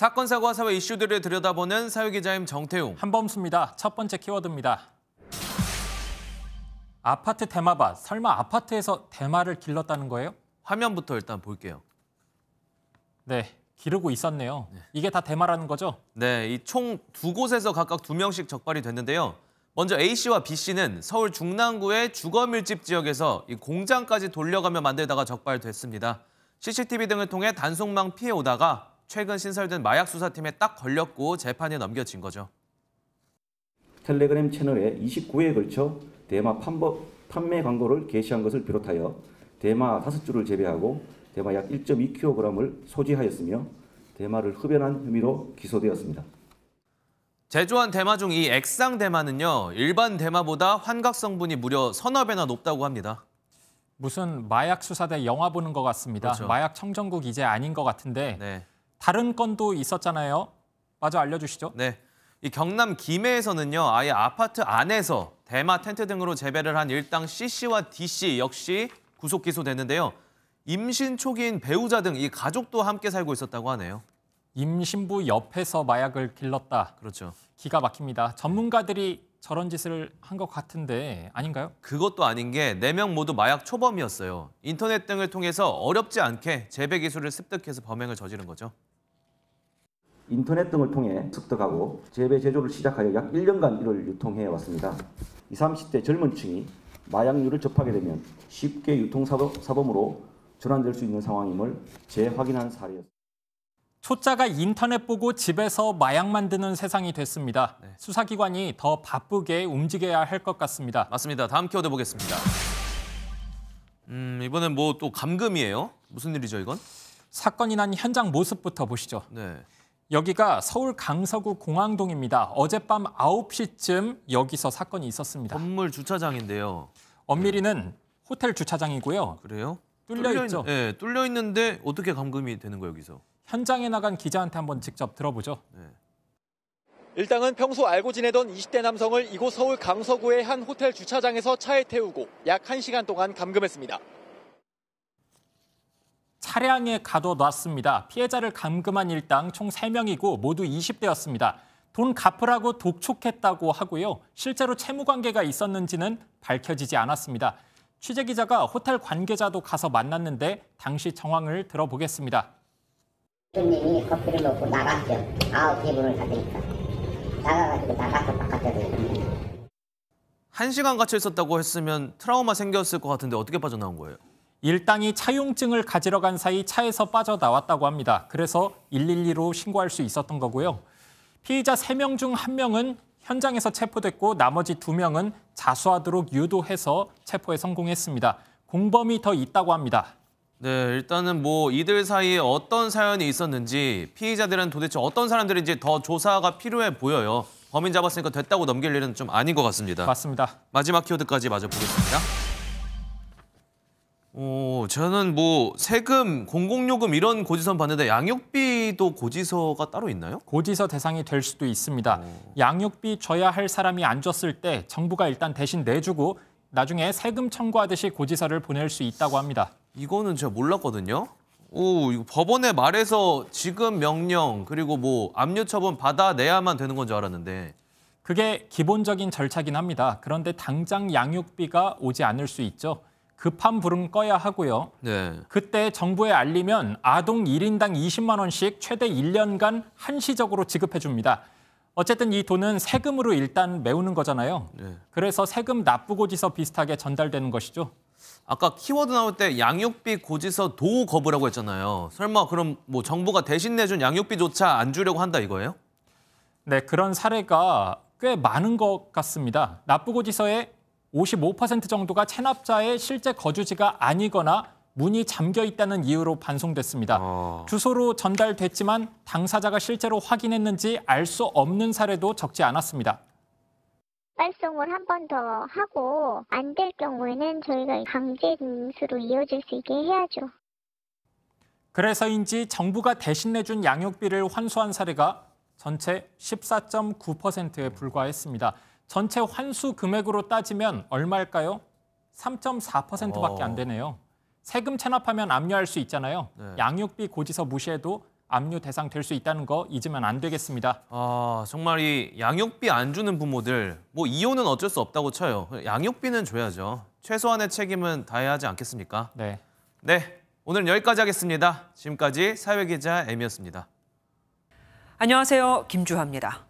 사건, 사고와 사회 이슈들을 들여다보는 사회기자임 정태웅. 한범수입니다. 첫 번째 키워드입니다. 아파트 대마밭, 설마 아파트에서 대마를 길렀다는 거예요? 화면부터 일단 볼게요. 네, 기르고 있었네요. 네. 이게 다 대마라는 거죠? 네, 이 총 두 곳에서 각각 두 명씩 적발이 됐는데요. 먼저 A씨와 B씨는 서울 중랑구의 주거밀집 지역에서 이 공장까지 돌려가며 만들다가 적발됐습니다. CCTV 등을 통해 단속망 피해 오다가 최근 신설된 마약 수사팀에 딱 걸렸고 재판에 넘겨진 거죠. 텔레그램 채널에 29회에 걸쳐 대마 판법, 판매 광고를 게시한 것을 비롯하여 대마 5주를 제외하고 대마 약 1.2kg을 소지하였으며 대마를 흡연한 혐의로 기소되었습니다. 제조한 대마 중 이 액상 대마는요 일반 대마보다 환각 성분이 무려 서너 배나 높다고 합니다. 무슨 마약 수사대 영화 보는 것 같습니다. 그렇죠. 마약 청정국 이제 아닌 것 같은데 네. 다른 건도 있었잖아요. 마저 알려주시죠. 네. 이 경남 김해에서는요, 아예 아파트 안에서 대마 텐트 등으로 재배를 한 일당 C씨와 D씨 역시 구속 기소됐는데요. 임신 초기인 배우자 등 이 가족도 함께 살고 있었다고 하네요. 임신부 옆에서 마약을 길렀다. 그렇죠. 기가 막힙니다. 전문가들이 저런 짓을 한 것 같은데 아닌가요? 그것도 아닌 게 네 명 모두 마약 초범이었어요. 인터넷 등을 통해서 어렵지 않게 재배 기술을 습득해서 범행을 저지른 거죠. 인터넷 등을 통해 습득하고 재배 제조를 시작하여 약 1년간 이를 유통해 왔습니다. 20, 30대 젊은 층이 마약류를 접하게 되면 쉽게 유통사범으로 전환될 수 있는 상황임을 재확인한 사례였습니다. 초짜가 인터넷 보고 집에서 마약 만드는 세상이 됐습니다. 네. 수사기관이 더 바쁘게 움직여야 할 것 같습니다. 맞습니다. 다음 키워드 보겠습니다. 음, 이번엔 뭐 또 감금이에요? 무슨 일이죠, 이건? 사건이 난 현장 모습부터 보시죠. 네. 여기가 서울 강서구 공항동입니다. 어젯밤 9시쯤 여기서 사건이 있었습니다. 건물 주차장인데요. 엄밀히는 호텔 주차장이고요. 그래요? 뚫려, 뚫려 있죠. 예, 네, 뚫려 있는데 어떻게 감금이 되는 거예요, 여기서? 현장에 나간 기자한테 한번 직접 들어보죠. 네. 일당은 평소 알고 지내던 20대 남성을 이곳 서울 강서구의 한 호텔 주차장에서 차에 태우고 약 1시간 동안 감금했습니다. 차량에 가둬놨습니다. 피해자를 감금한 일당 총 3명이고 모두 20대였습니다. 돈 갚으라고 독촉했다고 하고요. 실제로 채무 관계가 있었는지는 밝혀지지 않았습니다. 취재 기자가 호텔 관계자도 가서 만났는데 당시 정황을 들어보겠습니다. 손님이 커피를 먹고 나갔죠. 9시 문을 닫으니까. 나가가지고 나가서 바깥에 있는 1시간 갇혀 있었다고 했으면 트라우마 생겼을 것 같은데 어떻게 빠져나온 거예요? 일당이 차용증을 가지러 간 사이 차에서 빠져나왔다고 합니다. 그래서 112로 신고할 수 있었던 거고요. 피의자 3명 중 1명은 현장에서 체포됐고 나머지 2명은 자수하도록 유도해서 체포에 성공했습니다. 공범이 더 있다고 합니다. 네, 일단은 뭐 이들 사이에 어떤 사연이 있었는지 피의자들은 도대체 어떤 사람들인지 더 조사가 필요해 보여요. 범인 잡았으니까 됐다고 넘길 일은 좀 아닌 것 같습니다. 맞습니다. 마지막 키워드까지 마저 보겠습니다. 어, 저는 뭐 세금, 공공요금 이런 고지서는 봤는데 양육비도 고지서가 따로 있나요? 고지서 대상이 될 수도 있습니다. 오. 어. 양육비 줘야할 사람이 안 줬을 때 정부가 일단 대신 내주고 나중에 세금 청구하듯이 고지서를 보낼 수 있다고 합니다. 이거는 제가 몰랐거든요. 오, 이거 법원의 말에서 지금 명령 그리고 뭐 압류 처분 받아내야만 되는 건 줄 알았는데 그게 기본적인 절차긴 합니다. 그런데 당장 양육비가 오지 않을 수 있죠. 급한 불은 꺼야 하고요. 네. 그때 정부에 알리면 아동 1인당 20만 원씩 최대 1년간 한시적으로 지급해 줍니다. 어쨌든 이 돈은 세금으로 일단 메우는 거잖아요. 네. 그래서 세금 납부 고지서 비슷하게 전달되는 것이죠. 아까 키워드 나올 때 양육비 고지서 도 거부라고 했잖아요. 설마 그럼 뭐 정부가 대신 내준 양육비조차 안 주려고 한다 이거예요? 네, 그런 사례가 꽤 많은 것 같습니다. 납부고지서에 55% 정도가 체납자의 실제 거주지가 아니거나 문이 잠겨 있다는 이유로 반송됐습니다. 어... 주소로 전달됐지만 당사자가 실제로 확인했는지 알 수 없는 사례도 적지 않았습니다. 발송을 한 번 더 하고 안 될 경우에는 저희가 강제 징수로 이어질 수 있게 해야죠. 그래서인지 정부가 대신 내준 양육비를 환수한 사례가 전체 14.9%에 불과했습니다. 전체 환수 금액으로 따지면 얼마일까요? 3.4%밖에 안 어. 되네요. 세금 체납하면 압류할 수 있잖아요. 네. 양육비 고지서 무시해도 압류 대상 될 수 있다는 거 잊으면 안 되겠습니다. 아 정말 이 양육비 안 주는 부모들 뭐 이혼은 어쩔 수 없다고 쳐요. 양육비는 줘야죠. 최소한의 책임은 다해야 하지 않겠습니까? 네. 네 오늘 여기까지 하겠습니다. 지금까지 사회기자 M이었습니다. 안녕하세요 김주화입니다.